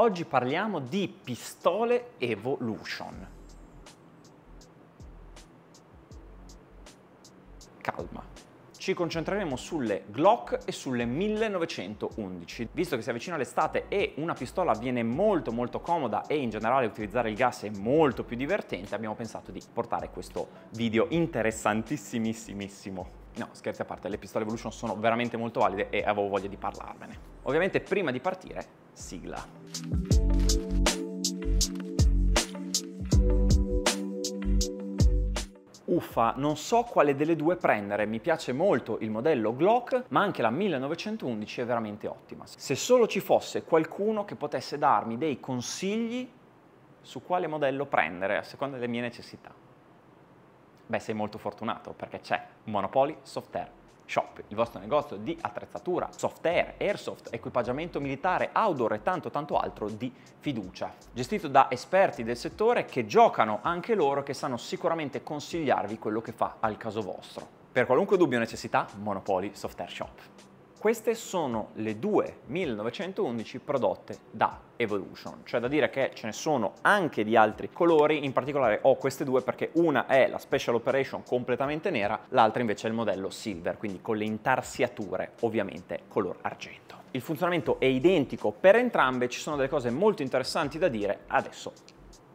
Oggi parliamo di pistole Evolution. Calma. Ci concentreremo sulle Glock e sulle 1911. Visto che si avvicina l'estate e una pistola viene molto molto comoda e in generale utilizzare il gas è molto più divertente, abbiamo pensato di portare questo video interessantissimissimo. No, scherzi a parte, le pistole Evolution sono veramente molto valide e avevo voglia di parlarvene. Ovviamente prima di partire, sigla. Uffa, non so quale delle due prendere, mi piace molto il modello Glock, ma anche la 1911 è veramente ottima. Se solo ci fosse qualcuno che potesse darmi dei consigli su quale modello prendere a seconda delle mie necessità. Beh, sei molto fortunato perché c'è Monopoly Soft shop, il vostro negozio di attrezzatura, software, airsoft, equipaggiamento militare, outdoor e tanto tanto altro di fiducia, gestito da esperti del settore che giocano anche loro che sanno sicuramente consigliarvi quello che fa al caso vostro. Per qualunque dubbio o necessità, Monopoli Software Shop. Queste sono le due 1911 prodotte da Evolution, cioè da dire che ce ne sono anche di altri colori, in particolare ho queste due perché una è la Special Operation completamente nera, l'altra invece è il modello Silver, quindi con le intarsiature ovviamente color argento. Il funzionamento è identico per entrambe, ci sono delle cose molto interessanti da dire, adesso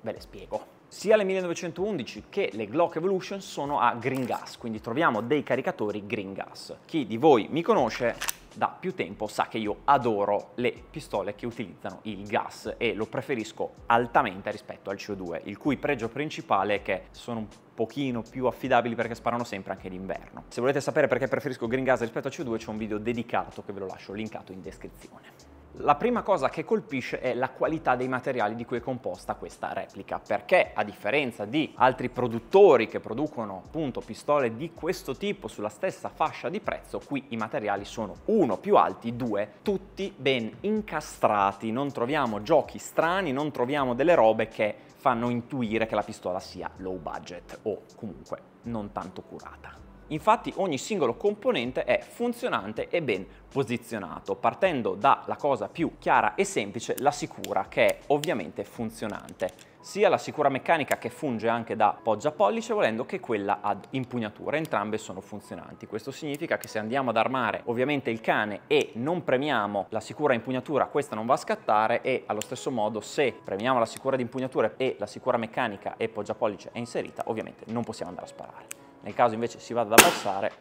ve le spiego. Sia le 1911 che le Glock Evolution sono a green gas, quindi troviamo dei caricatori green gas. Chi di voi mi conosce da più tempo sa che io adoro le pistole che utilizzano il gas e lo preferisco altamente rispetto al CO2, il cui pregio principale è che sono un pochino più affidabili perché sparano sempre anche d'inverno. Se volete sapere perché preferisco green gas rispetto al CO2 c'è un video dedicato che ve lo lascio linkato in descrizione. La prima cosa che colpisce è la qualità dei materiali di cui è composta questa replica, perché a differenza di altri produttori che producono appunto pistole di questo tipo sulla stessa fascia di prezzo, qui i materiali sono uno più alti, due tutti ben incastrati, non troviamo giochi strani, non troviamo delle robe che fanno intuire che la pistola sia low budget o comunque non tanto curata. Infatti ogni singolo componente è funzionante e ben posizionato, partendo dalla cosa più chiara e semplice, la sicura, che è ovviamente funzionante sia la sicura meccanica che funge anche da poggia pollice volendo che quella ad impugnatura, entrambe sono funzionanti. Questo significa che se andiamo ad armare ovviamente il cane e non premiamo la sicura impugnatura questa non va a scattare e allo stesso modo se premiamo la sicura di impugnatura e la sicura meccanica e poggia pollice è inserita ovviamente non possiamo andare a sparare. Nel caso invece si vada ad abbassare,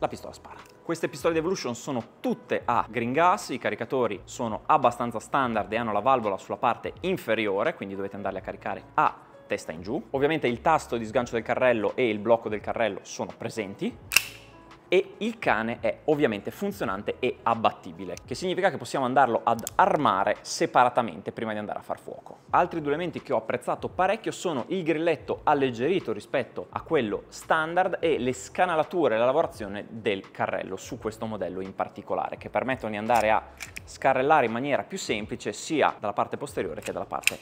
la pistola spara. Queste pistole di Evolution sono tutte a green gas, i caricatori sono abbastanza standard e hanno la valvola sulla parte inferiore, quindi dovete andarli a caricare a testa in giù. Ovviamente il tasto di sgancio del carrello e il blocco del carrello sono presenti e il cane è ovviamente funzionante e abbattibile, che significa che possiamo andarlo ad armare separatamente prima di andare a far fuoco. Altri due elementi che ho apprezzato parecchio sono il grilletto alleggerito rispetto a quello standard e le scanalature e la lavorazione del carrello su questo modello in particolare, che permettono di andare a scarrellare in maniera più semplice sia dalla parte posteriore che dalla parte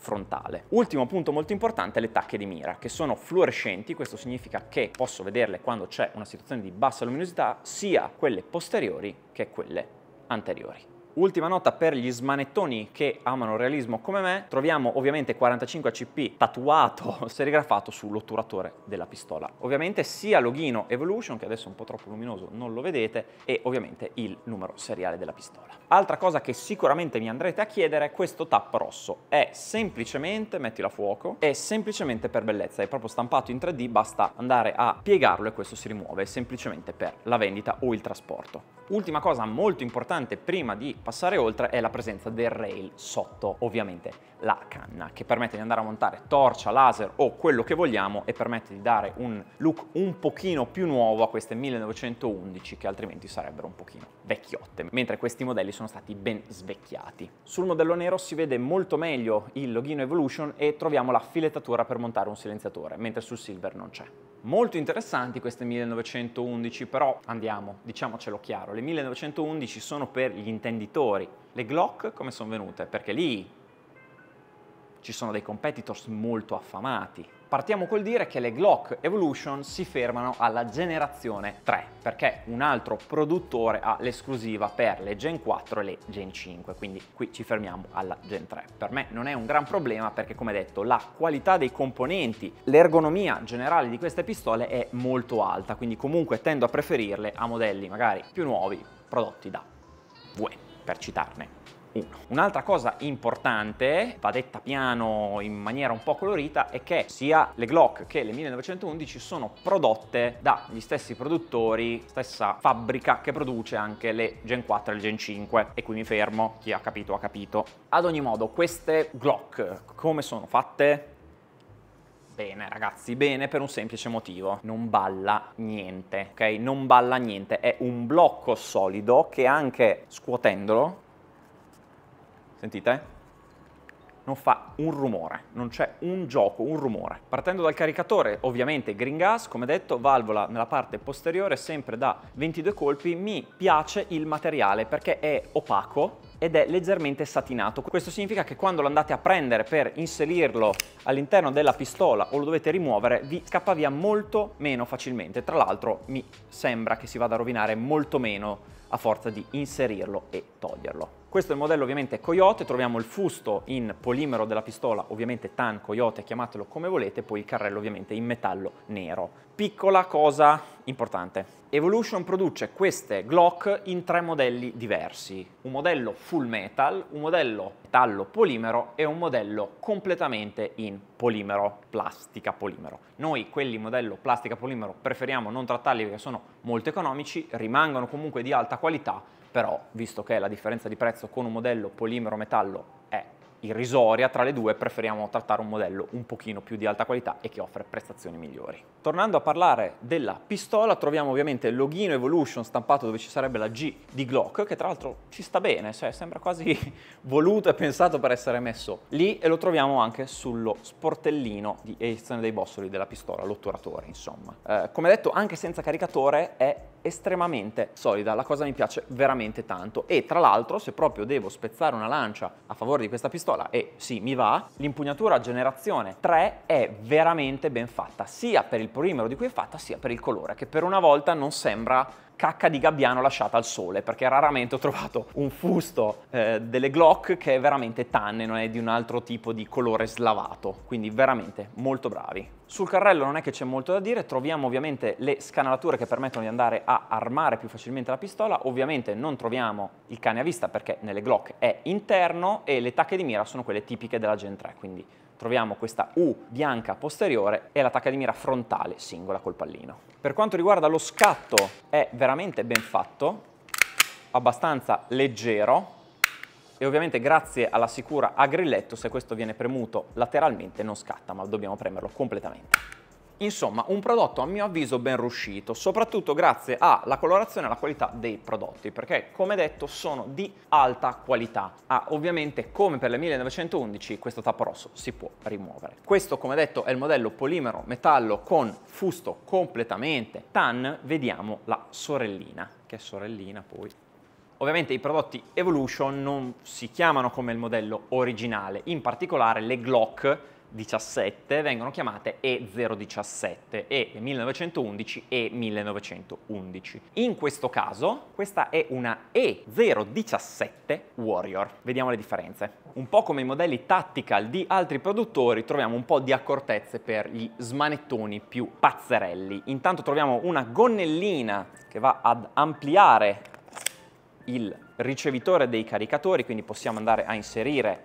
frontale. Ultimo punto molto importante, le tacche di mira, che sono fluorescenti, questo significa che posso vederle quando c'è una situazione di bassa luminosità, sia quelle posteriori che quelle anteriori. Ultima nota per gli smanettoni che amano il realismo come me, troviamo ovviamente 45 ACP tatuato, serigrafato sull'otturatore della pistola. Ovviamente sia loghino Evolution, che adesso è un po' troppo luminoso, non lo vedete, e ovviamente il numero seriale della pistola. Altra cosa che sicuramente mi andrete a chiedere, questo tap rosso è semplicemente, mettilo a fuoco, è semplicemente per bellezza, è proprio stampato in 3D, basta andare a piegarlo e questo si rimuove, è semplicemente per la vendita o il trasporto. Ultima cosa molto importante prima di passare oltre è la presenza del rail sotto ovviamente la canna che permette di andare a montare torcia, laser o quello che vogliamo e permette di dare un look un pochino più nuovo a queste 1911 che altrimenti sarebbero un pochino vecchiotte mentre questi modelli sono stati ben svecchiati. Sul modello nero si vede molto meglio il login Evolution e troviamo la filettatura per montare un silenziatore mentre sul silver non c'è. Molto interessanti queste 1911, però andiamo, diciamocelo chiaro, le 1911 sono per gli intenditori. Le Glock come sono venute? Perché lì ci sono dei competitors molto affamati, Partiamo col dire che le Glock Evolution si fermano alla generazione 3, perché un altro produttore ha l'esclusiva per le Gen 4 e le Gen 5, quindi qui ci fermiamo alla Gen 3. Per me non è un gran problema perché come detto la qualità dei componenti, l'ergonomia generale di queste pistole è molto alta, quindi comunque tendo a preferirle a modelli magari più nuovi prodotti da VE, per citarne Un'altra cosa importante, va detta piano in maniera un po' colorita, è che sia le Glock che le 1911 sono prodotte dagli stessi produttori, stessa fabbrica che produce anche le Gen 4 e le Gen 5. E qui mi fermo, chi ha capito ha capito. Ad ogni modo, queste Glock come sono fatte? Bene ragazzi, bene per un semplice motivo, non balla niente, ok? Non balla niente, è un blocco solido che anche scuotendolo Sentite? Eh? Non fa un rumore, non c'è un gioco, un rumore. Partendo dal caricatore, ovviamente green gas, come detto, valvola nella parte posteriore sempre da 22 colpi. Mi piace il materiale perché è opaco, ed è leggermente satinato. Questo significa che quando lo andate a prendere per inserirlo all'interno della pistola o lo dovete rimuovere, vi scappa via molto meno facilmente. Tra l'altro mi sembra che si vada a rovinare molto meno a forza di inserirlo e toglierlo. Questo è il modello ovviamente Coyote, troviamo il fusto in polimero della pistola, ovviamente tan, Coyote, chiamatelo come volete, poi il carrello ovviamente in metallo nero. Piccola cosa importante, Evolution produce queste Glock in tre modelli diversi, un modello full metal, un modello metallo polimero e un modello completamente in polimero, plastica polimero. Noi quelli modello plastica polimero preferiamo non trattarli perché sono molto economici, rimangono comunque di alta qualità, però visto che la differenza di prezzo con un modello polimero-metallo è irrisoria, tra le due preferiamo trattare un modello un pochino più di alta qualità e che offre prestazioni migliori. Tornando a parlare della pistola, troviamo ovviamente il login Evolution stampato dove ci sarebbe la G di Glock, che tra l'altro ci sta bene, cioè sembra quasi voluto e pensato per essere messo lì e lo troviamo anche sullo sportellino di edizione dei bossoli della pistola, l'otturatore insomma. Eh, come detto, anche senza caricatore è estremamente solida, la cosa mi piace veramente tanto e tra l'altro se proprio devo spezzare una lancia a favore di questa pistola e sì mi va, l'impugnatura generazione 3 è veramente ben fatta sia per il polimero di cui è fatta sia per il colore che per una volta non sembra cacca di gabbiano lasciata al sole, perché raramente ho trovato un fusto eh, delle Glock che è veramente tanne, non è di un altro tipo di colore slavato, quindi veramente molto bravi. Sul carrello non è che c'è molto da dire, troviamo ovviamente le scanalature che permettono di andare a armare più facilmente la pistola, ovviamente non troviamo il cane a vista perché nelle Glock è interno e le tacche di mira sono quelle tipiche della Gen 3, quindi troviamo questa U bianca posteriore e l'attacca di mira frontale singola col pallino. Per quanto riguarda lo scatto è veramente ben fatto, abbastanza leggero e ovviamente grazie alla sicura a grilletto se questo viene premuto lateralmente non scatta ma dobbiamo premerlo completamente. Insomma, un prodotto a mio avviso ben riuscito, soprattutto grazie alla colorazione e alla qualità dei prodotti, perché come detto sono di alta qualità. Ah, ovviamente come per le 1911 questo tappo rosso si può rimuovere. Questo come detto è il modello polimero metallo con fusto completamente tan, vediamo la sorellina, che è sorellina poi. Ovviamente i prodotti Evolution non si chiamano come il modello originale, in particolare le Glock 17 vengono chiamate E017 e 1911 e 1911. In questo caso questa è una E017 Warrior. Vediamo le differenze. Un po' come i modelli tactical di altri produttori troviamo un po' di accortezze per gli smanettoni più pazzerelli. Intanto troviamo una gonnellina che va ad ampliare il ricevitore dei caricatori, quindi possiamo andare a inserire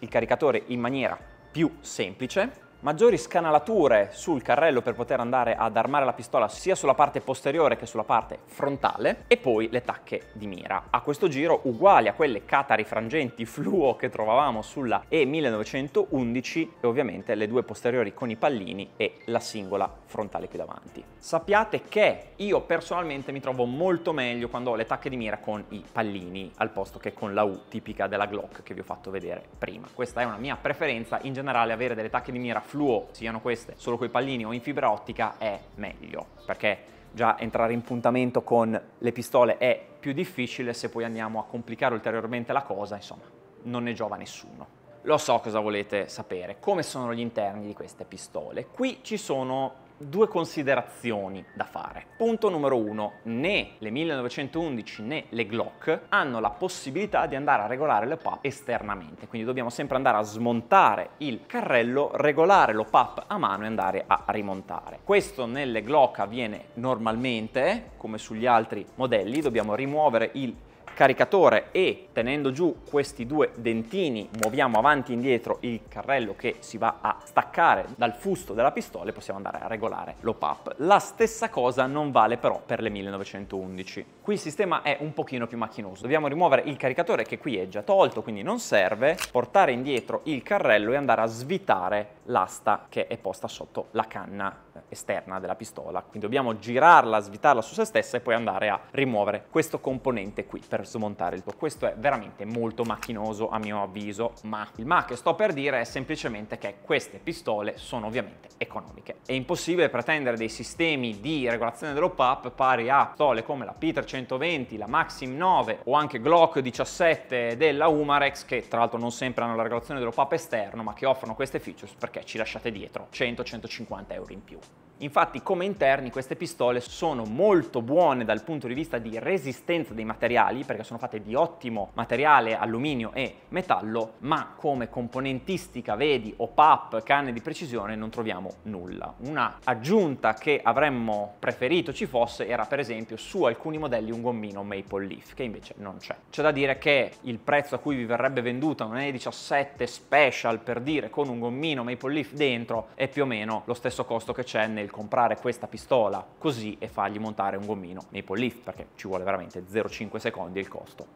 il caricatore in maniera più semplice maggiori scanalature sul carrello per poter andare ad armare la pistola sia sulla parte posteriore che sulla parte frontale e poi le tacche di mira. A questo giro uguali a quelle frangenti fluo che trovavamo sulla E1911 e ovviamente le due posteriori con i pallini e la singola frontale qui davanti. Sappiate che io personalmente mi trovo molto meglio quando ho le tacche di mira con i pallini al posto che con la U tipica della Glock che vi ho fatto vedere prima. Questa è una mia preferenza, in generale avere delle tacche di mira fluo siano queste solo coi pallini o in fibra ottica è meglio perché già entrare in puntamento con le pistole è più difficile se poi andiamo a complicare ulteriormente la cosa insomma non ne giova nessuno lo so cosa volete sapere come sono gli interni di queste pistole qui ci sono due considerazioni da fare. Punto numero uno, né le 1911 né le Glock hanno la possibilità di andare a regolare l'OPAP esternamente, quindi dobbiamo sempre andare a smontare il carrello, regolare l'OPAP a mano e andare a rimontare. Questo nelle Glock avviene normalmente, come sugli altri modelli, dobbiamo rimuovere il caricatore e tenendo giù questi due dentini muoviamo avanti e indietro il carrello che si va a staccare dal fusto della pistola e possiamo andare a regolare l'op up. La stessa cosa non vale però per le 1911. Qui il sistema è un pochino più macchinoso. Dobbiamo rimuovere il caricatore che qui è già tolto, quindi non serve, portare indietro il carrello e andare a svitare l'asta che è posta sotto la canna eh, esterna della pistola. Quindi dobbiamo girarla, svitarla su se stessa e poi andare a rimuovere questo componente qui per per smontare il tuo. Questo è veramente molto macchinoso a mio avviso, ma il ma che sto per dire è semplicemente che queste pistole sono ovviamente economiche. È impossibile pretendere dei sistemi di regolazione dell'op-up pari a pistole come la Peter 120, la Maxim 9 o anche Glock 17 della Umarex che tra l'altro non sempre hanno la regolazione dell'op-up esterno ma che offrono queste features perché ci lasciate dietro 100-150 euro in più. Infatti come interni queste pistole sono molto buone dal punto di vista di resistenza dei materiali perché sono fatte di ottimo materiale alluminio e metallo ma come componentistica vedi o PAP canne di precisione non troviamo nulla. Una aggiunta che avremmo preferito ci fosse era per esempio su alcuni modelli un gommino Maple Leaf che invece non c'è. C'è da dire che il prezzo a cui vi verrebbe venduta un E17 special per dire con un gommino Maple Leaf dentro è più o meno lo stesso costo che c'è nel il comprare questa pistola così e fargli montare un gommino nei Leaf perché ci vuole veramente 0,5 secondi e il costo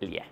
lì è.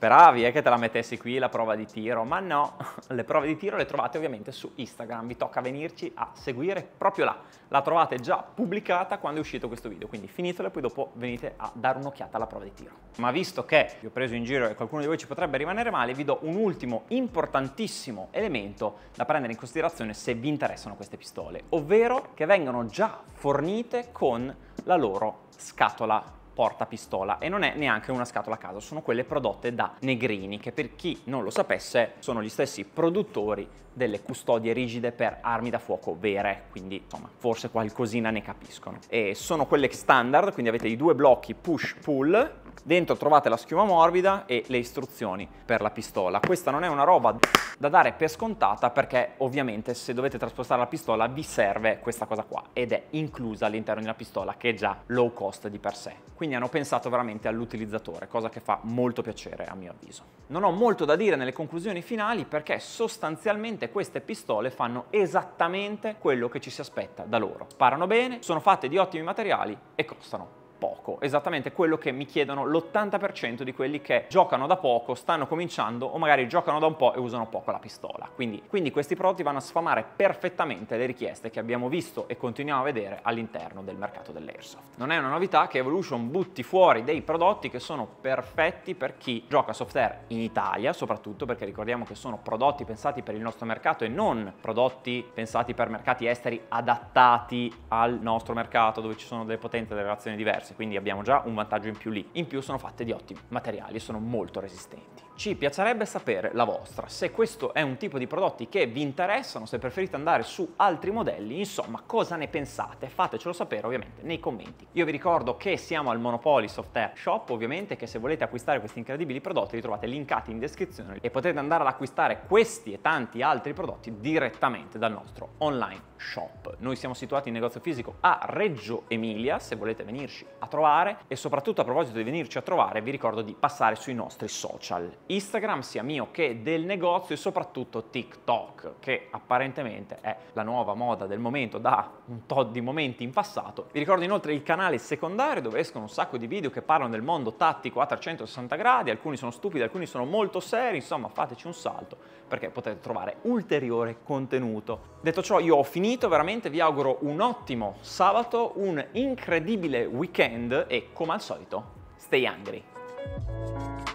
Speravi eh, che te la mettessi qui la prova di tiro, ma no, le prove di tiro le trovate ovviamente su Instagram, vi tocca venirci a seguire proprio là, la trovate già pubblicata quando è uscito questo video, quindi finitelo e poi dopo venite a dare un'occhiata alla prova di tiro. Ma visto che vi ho preso in giro e qualcuno di voi ci potrebbe rimanere male, vi do un ultimo importantissimo elemento da prendere in considerazione se vi interessano queste pistole, ovvero che vengono già fornite con la loro scatola portapistola e non è neanche una scatola a caso, sono quelle prodotte da Negrini che per chi non lo sapesse sono gli stessi produttori delle custodie rigide per armi da fuoco vere, quindi insomma forse qualcosina ne capiscono. E sono quelle standard, quindi avete i due blocchi push-pull Dentro trovate la schiuma morbida e le istruzioni per la pistola. Questa non è una roba da dare per scontata perché ovviamente se dovete traspostare la pistola vi serve questa cosa qua ed è inclusa all'interno di una pistola che è già low cost di per sé. Quindi hanno pensato veramente all'utilizzatore, cosa che fa molto piacere a mio avviso. Non ho molto da dire nelle conclusioni finali perché sostanzialmente queste pistole fanno esattamente quello che ci si aspetta da loro. Sparano bene, sono fatte di ottimi materiali e costano poco, esattamente quello che mi chiedono l'80% di quelli che giocano da poco, stanno cominciando o magari giocano da un po' e usano poco la pistola. Quindi, quindi questi prodotti vanno a sfamare perfettamente le richieste che abbiamo visto e continuiamo a vedere all'interno del mercato dell'airsoft. Non è una novità che Evolution butti fuori dei prodotti che sono perfetti per chi gioca soft air in Italia, soprattutto perché ricordiamo che sono prodotti pensati per il nostro mercato e non prodotti pensati per mercati esteri adattati al nostro mercato dove ci sono delle potenze e delle relazioni diverse diverse, quindi abbiamo già un vantaggio in più lì. In più sono fatte di ottimi materiali e sono molto resistenti. Ci piacerebbe sapere la vostra, se questo è un tipo di prodotti che vi interessano, se preferite andare su altri modelli, insomma cosa ne pensate? Fatecelo sapere ovviamente nei commenti. Io vi ricordo che siamo al Monopoly Soft Shop, ovviamente che se volete acquistare questi incredibili prodotti li trovate linkati in descrizione e potete andare ad acquistare questi e tanti altri prodotti direttamente dal nostro online shop. Noi siamo situati in negozio fisico a Reggio Emilia, se volete venirci a trovare e soprattutto a proposito di venirci a trovare vi ricordo di passare sui nostri social Instagram sia mio che del negozio e soprattutto TikTok, che apparentemente è la nuova moda del momento da un tot di momenti in passato. Vi ricordo inoltre il canale secondario dove escono un sacco di video che parlano del mondo tattico a 360 gradi, alcuni sono stupidi, alcuni sono molto seri, insomma fateci un salto perché potete trovare ulteriore contenuto. Detto ciò io ho finito, veramente vi auguro un ottimo sabato, un incredibile weekend e come al solito stay hungry.